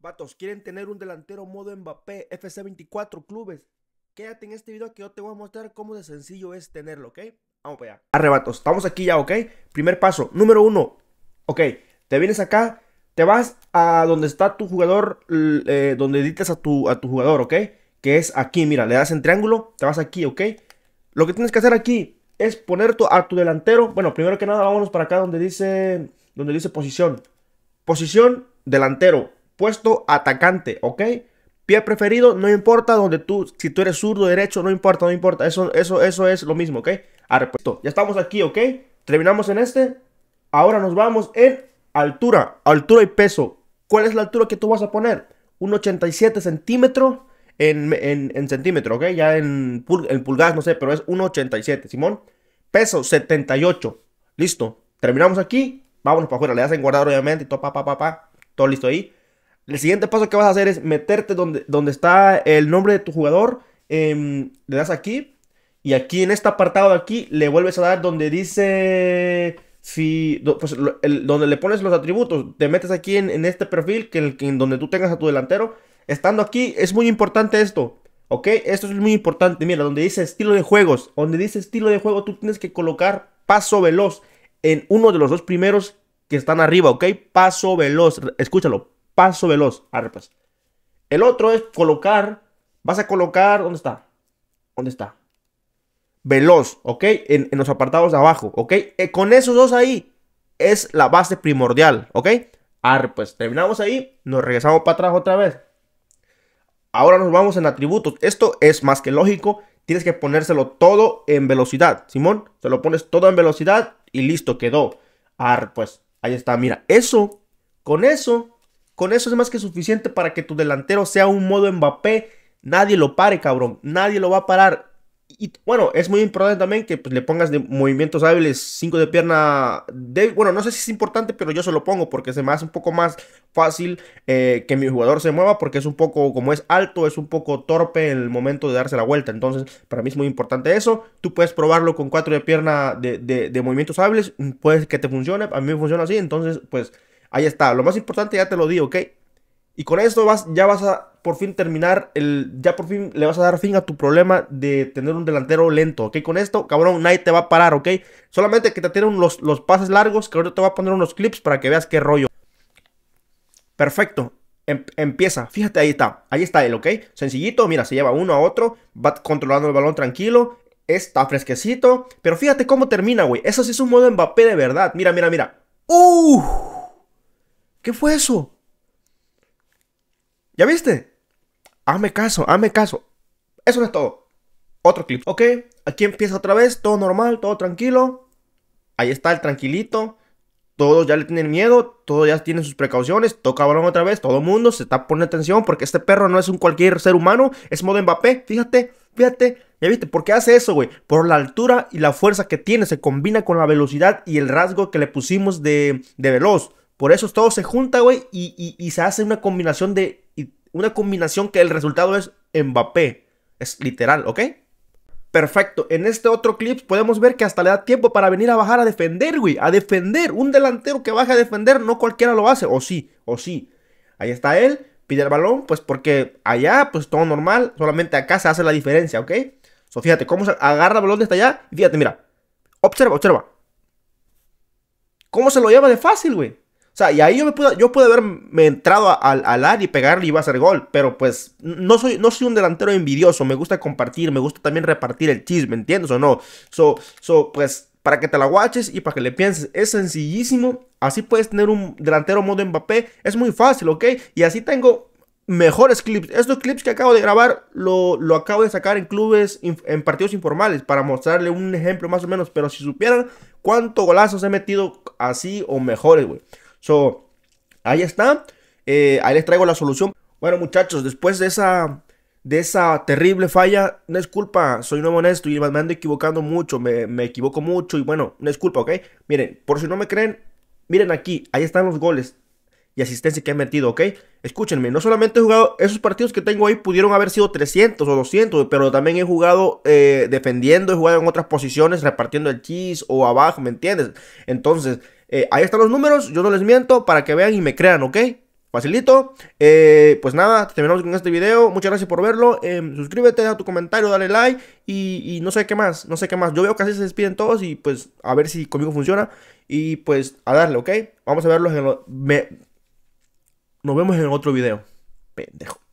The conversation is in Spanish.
Vatos, quieren tener un delantero modo Mbappé, FC24 clubes. Quédate en este video que yo te voy a mostrar cómo de sencillo es tenerlo, ¿ok? Vamos para allá. Arre, estamos aquí ya, ¿ok? Primer paso, número uno. Ok, te vienes acá, te vas a donde está tu jugador, eh, donde editas a tu, a tu jugador, ¿ok? Que es aquí, mira, le das en triángulo, te vas aquí, ¿ok? Lo que tienes que hacer aquí es poner a tu delantero. Bueno, primero que nada, vámonos para acá donde dice, donde dice posición. Posición, delantero puesto atacante, ¿ok? Pie preferido, no importa donde tú, si tú eres zurdo, derecho, no importa, no importa. Eso, eso, eso es lo mismo, ¿ok? a ya estamos aquí, ¿ok? Terminamos en este. Ahora nos vamos en altura, altura y peso. ¿Cuál es la altura que tú vas a poner? Un 87 centímetro en, en, centímetro, ¿ok? Ya en, en pulgadas, no sé, pero es un 1,87, Simón. Peso, 78. Listo. Terminamos aquí. Vámonos para afuera. Le hacen guardar, obviamente. Y todo, pa, pa, Todo listo ahí. El siguiente paso que vas a hacer es meterte donde, donde está el nombre de tu jugador. Em, le das aquí. Y aquí en este apartado de aquí le vuelves a dar donde dice... Si, pues, donde le pones los atributos. Te metes aquí en, este perfil que, en donde tú tengas a tu delantero. Estando aquí es muy importante esto. ¿Ok? Esto es muy importante. Mira, donde dice estilo de juegos. Donde dice estilo de juego tú tienes que colocar paso veloz en uno de los dos primeros que están arriba, ¿ok? Paso veloz. Escúchalo, paso veloz. pues. El otro es colocar, vas a colocar, ¿dónde está? ¿Dónde está? Veloz, ¿ok? En, los apartados de abajo, ¿ok? Eh, con esos dos ahí es la base primordial, ¿ok? Arre, pues terminamos ahí, nos regresamos para atrás otra vez. Ahora nos vamos en atributos. Esto es más que lógico. Tienes que ponérselo todo en velocidad, Simón. Se lo pones todo en velocidad y listo, quedó. ar pues ahí está, mira, eso, con eso con eso es más que suficiente para que tu delantero sea un modo Mbappé. Nadie lo pare, cabrón. Nadie lo va a parar. Y bueno, es muy importante también que pues, le pongas de movimientos hábiles, 5 de pierna de Bueno, no sé si es importante, pero yo se lo pongo porque se me hace un poco más fácil eh, que mi jugador se mueva porque es un poco, como es alto, es un poco torpe en el momento de darse la vuelta. Entonces, para mí es muy importante eso. Tú puedes probarlo con 4 de pierna de, de movimientos hábiles, puede que te funcione. A mí me funciona así, entonces, pues Ahí está, lo más importante ya te lo di, ¿ok? Y con esto vas, ya vas a por fin terminar el. Ya por fin le vas a dar fin a tu problema de tener un delantero lento, ¿ok? Con esto, cabrón, nadie te va a parar, ¿ok? Solamente que te tienen los, pases largos, que ahorita te va a poner unos clips para que veas qué rollo. Perfecto. Em, empieza, fíjate, ahí está, ahí está él, ¿ok? Sencillito, mira, se lleva uno a otro, va controlando el balón tranquilo, está fresquecito, pero fíjate cómo termina, güey. Eso sí es un modo Mbappé de verdad. Mira, mira, mira. ¡Uh! ¿Qué fue eso? ¿Ya viste? Hazme caso, hazme caso. Eso no es todo. Otro clip. Ok, aquí empieza otra vez, todo normal, todo tranquilo. Ahí está el tranquilito. Todos ya le tienen miedo, todos ya tienen sus precauciones. Toca balón otra vez, todo mundo se está poniendo atención porque este perro no es un cualquier ser humano, es modo Mbappé. Fíjate, fíjate, ya viste, ¿por qué hace eso, güey? Por la altura y la fuerza que tiene, se combina con la velocidad y el rasgo que le pusimos de, de veloz. Por eso todo se junta, güey, y, se hace una combinación de. Una combinación que el resultado es Mbappé. Es literal, ¿ok? Perfecto. En este otro clip podemos ver que hasta le da tiempo para venir a bajar a defender, güey. A defender. Un delantero que baja a defender, no cualquiera lo hace. O sí, o sí. Ahí está él, pide el balón, pues porque allá, pues todo normal. Solamente acá se hace la diferencia, ¿ok? So, fíjate cómo se agarra el balón desde allá. Fíjate, mira. Observa, observa. ¿Cómo se lo lleva de fácil, güey? O sea, y ahí yo me pude, yo pude haberme entrado al área y pegarle y iba a hacer gol. Pero pues no soy, no soy un delantero envidioso. Me gusta compartir, me gusta también repartir el chisme, ¿entiendes o no? So, so, pues para que te la guaches y para que le pienses. Es sencillísimo. Así puedes tener un delantero modo Mbappé. Es muy fácil, ¿ok? Y así tengo mejores clips. Estos clips que acabo de grabar lo, lo acabo de sacar en clubes, en partidos informales, para mostrarle un ejemplo más o menos. Pero si supieran cuánto golazos he metido así o mejores, güey. So, ahí está. Eh, ahí les traigo la solución. Bueno, muchachos, después de esa, de esa terrible falla, no es culpa, soy nuevo en esto y me ando equivocando mucho, me, me equivoco mucho y bueno, no es culpa, ¿ok? Miren, por si no me creen, miren aquí, ahí están los goles y asistencia que he metido, ¿ok? Escúchenme, no solamente he jugado, esos partidos que tengo ahí pudieron haber sido 300 o 200, pero también he jugado eh, defendiendo, he jugado en otras posiciones, repartiendo el cheese o abajo, ¿me entiendes? Entonces, eh, ahí están los números, yo no les miento para que vean y me crean, ¿ok? Facilito. Eh, pues nada, terminamos con este video. Muchas gracias por verlo. Em, suscríbete, deja tu comentario, dale like. Y, no sé qué más, no sé qué más. Yo veo que así se despiden todos y pues a ver si conmigo funciona. Y pues a darle, ¿ok? Vamos a verlos en lo... me... Nos vemos en otro video. Pendejo.